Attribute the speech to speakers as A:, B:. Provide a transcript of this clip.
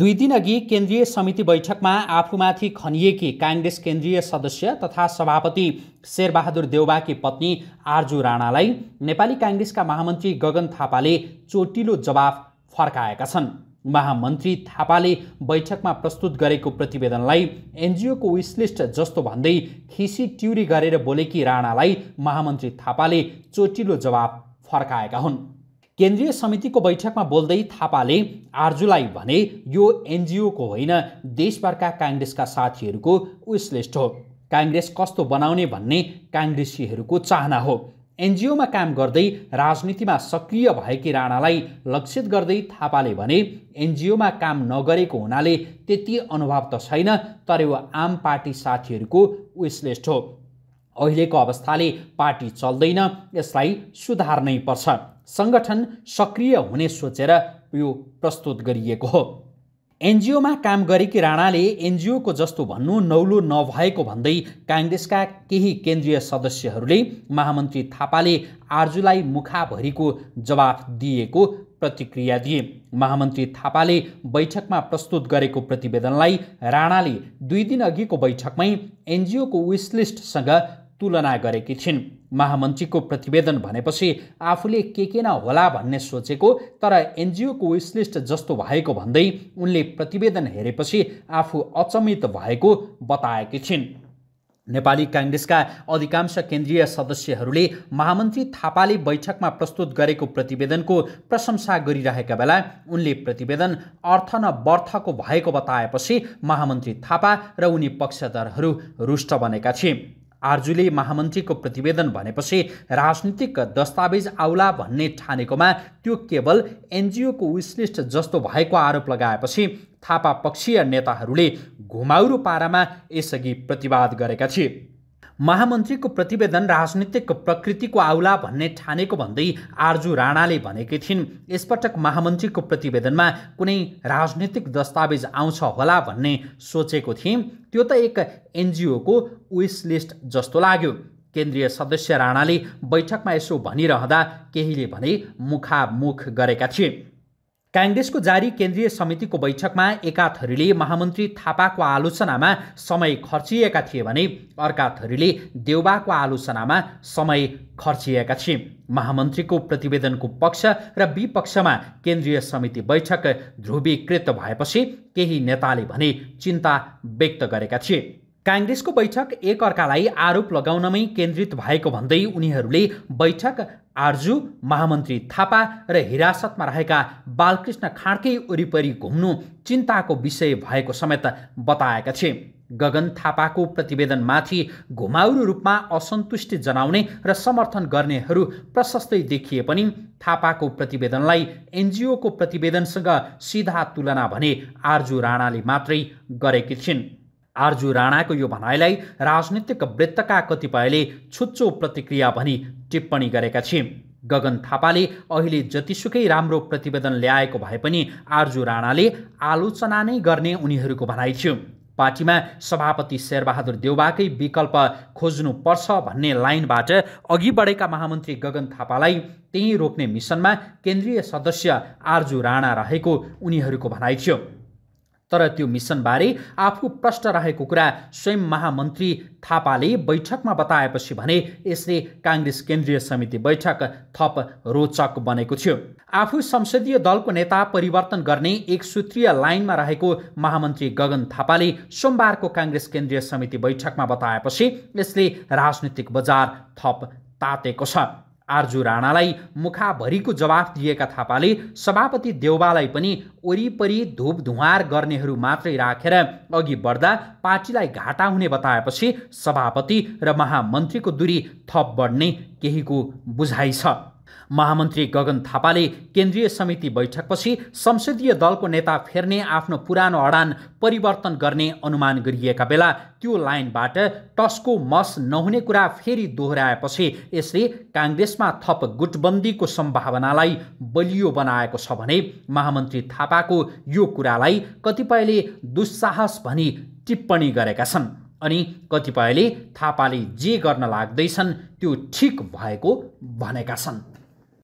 A: दुई दिन अघि केन्द्रीय समिति बैठकमा आफूमाथि खनिएकी काङ्ग्रेस केन्द्रीय सदस्य तथा सभापति शेरबहादुर देउबाकी पत्नी आर्जु राणालाई नेपाली काङ्ग्रेसका महामन्त्री गगन थापाले चोटिलो जवाफ फर्काएका छन् महामन्त्री थापाले बैठकमा प्रस्तुत गरेको प्रतिवेदनलाई एनजिओको विश्लिष्ट जस्तो भन्दै खिसी ट्युरी गरेर बोलेकी राणालाई महामन्त्री थापाले चोटिलो जवाफ फर्काएका हुन् केन्द्रीय समितिको बैठकमा बोल्दै थापाले आर्जुलाई भने यो एनजिओको होइन देशभरका काङ्ग्रेसका साथीहरूको विश्लेष्ट हो काङ्ग्रेस कस्तो बनाउने भन्ने काङ्ग्रेसीहरूको चाहना हो एनजिओमा काम गर्दै राजनीतिमा सक्रिय भएकी राणालाई लक्षित गर्दै थापाले भने एनजिओमा काम नगरेको हुनाले त्यति अनुभव त छैन तर यो आम पार्टी साथीहरूको विश्लेष्ट हो अहिलेको अवस्थाले पार्टी चल्दैन यसलाई सुधार्नै पर्छ सङ्गठन सक्रिय हुने सोचेर यो प्रस्तुत गरिएको हो एनजिओमा काम गरेकी राणाले एनजिओको जस्तो भन्नु नौलो नभएको भन्दै काङ्ग्रेसका केही केन्द्रीय सदस्यहरूले महामन्त्री थापाले आर्जुलाई मुखाभरिको जवाफ दिएको प्रतिक्रिया दिए महामन्त्री थापाले बैठकमा प्रस्तुत गरेको प्रतिवेदनलाई राणाले दुई दिन अघिको बैठकमै एनजिओको विसलिस्टसँग तुलना गरेकी छिन् महामन्त्रीको प्रतिवेदन भनेपछि आफूले के के न होला भन्ने सोचेको तर एनजिओको विश्लिष्ट जस्तो भएको भन्दै उनले प्रतिवेदन हेरेपछि आफू अचम्मित भएको बताएकी छिन् नेपाली काङ्ग्रेसका अधिकांश केन्द्रीय सदस्यहरूले महामन्त्री थापाले बैठकमा प्रस्तुत गरेको प्रतिवेदनको प्रशंसा गरिरहेका बेला उनले प्रतिवेदन अर्थ न वर्थको भएको बताएपछि महामन्त्री थापा र उनी पक्षधरहरू रुष्ट बनेका थिए आर्जुले महामन्त्रीको प्रतिवेदन भनेपछि राजनीतिक दस्तावेज आउला भन्ने ठानेकोमा त्यो केवल एनजिओको विश्लिष्ट जस्तो भएको आरोप लगाएपछि थापा पक्षीय नेताहरूले घुमाउरो पारामा यसअघि प्रतिवाद गरेका थिए महामन्त्रीको प्रतिवेदन राजनीतिक प्रकृतिको आउला भन्ने ठानेको भन्दै आर्जु राणाले भनेकी थिइन् यसपटक महामन्त्रीको प्रतिवेदनमा कुनै राजनीतिक दस्तावेज आउँछ होला भन्ने सोचेको थिएँ त्यो त एक एनजिओको विस लिस्ट जस्तो लाग्यो केन्द्रीय सदस्य राणाले बैठकमा यसो भनिरहँदा केहीले भने मुखामुख गरेका थिए काङ्ग्रेसको जारी केन्द्रीय समितिको बैठकमा एका थरीले महामन्त्री थापाको आलोचनामा समय खर्चिएका थिए भने अर्का थरीले देउबाको आलोचनामा समय खर्चिएका थिए महामन्त्रीको प्रतिवेदनको पक्ष र विपक्षमा केन्द्रीय समिति बैठक ध्रुवीकृत भएपछि केही नेताले भने चिन्ता व्यक्त गरेका थिए काङ्ग्रेसको बैठक एकअर्कालाई आरोप लगाउनमै केन्द्रित भएको भन्दै उनीहरूले बैठक आर्जु महामन्त्री थापा र हिरासतमा रहेका बालकृष्ण खाँडकै वरिपरि घुम्नु चिन्ताको विषय भएको समेत बताएका थिए गगन थापाको प्रतिवेदनमाथि घुमाउरो रूपमा असन्तुष्टि जनाउने र समर्थन गर्नेहरू प्रशस्तै देखिए पनि थापाको प्रतिवेदनलाई एनजिओको प्रतिवेदनसँग सिधा तुलना भने आर्जु राणाले मात्रै गरेकी थिइन् आरजु राणाको यो भनाइलाई राजनीतिक वृत्तका कतिपयले छुच्चो प्रतिक्रिया भनी टिप्पणी गरेका थिए गगन थापाले अहिले जतिसुकै राम्रो प्रतिवेदन ल्याएको भए पनि आरजु राणाले आलोचना नै गर्ने उनीहरूको भनाइ थियो पार्टीमा सभापति शेरबहादुर देउबाकै विकल्प खोज्नुपर्छ भन्ने लाइनबाट अघि बढेका महामन्त्री गगन थापालाई त्यहीँ रोक्ने मिसनमा केन्द्रीय सदस्य आरजु राणा रहेको उनीहरूको भनाइ थियो तर त्यो मिसनबारे आफू प्रष्ट रहेको कुरा स्वयं महामन्त्री थापाले बैठकमा बताएपछि भने यसले काङ्ग्रेस केन्द्रीय समिति बैठक थप रोचक बनेको थियो आफू संसदीय दलको नेता परिवर्तन गर्ने एक सूत्रीय लाइनमा रहेको महामन्त्री गगन थापाले सोमबारको काङ्ग्रेस केन्द्रीय समिति बैठकमा बताएपछि यसले राजनीतिक बजार थप तातेको छ आर्जु राणालाई मुखाभरिको जवाफ दिएका थापाले सभापति देउबालाई पनि वरिपरि धुप धुवार गर्नेहरू मात्रै राखेर अघि बढ्दा पार्टीलाई घाटा हुने बताएपछि सभापति र महामन्त्रीको दूरी थप बढ्ने केहीको बुझाइ छ महामन्त्री गगन थापाले केन्द्रीय समिति बैठकपछि संसदीय दलको नेता फेर्ने आफ्नो पुरानो अडान परिवर्तन गर्ने अनुमान गरिएका बेला त्यो लाइनबाट टसको मस नहुने कुरा फेरि दोहोऱ्याएपछि यसले काङ्ग्रेसमा थप गुटबन्दीको सम्भावनालाई बलियो बनाएको छ भने महामन्त्री थापाको यो कुरालाई कतिपयले दुस्साहस भनी टिप्पणी गरेका छन् अनि कतिपयले थापाले जे गर्न लाग्दैछन् त्यो ठिक भएको भनेका छन्